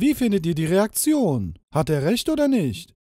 Wie findet ihr die Reaktion? Hat er recht oder nicht?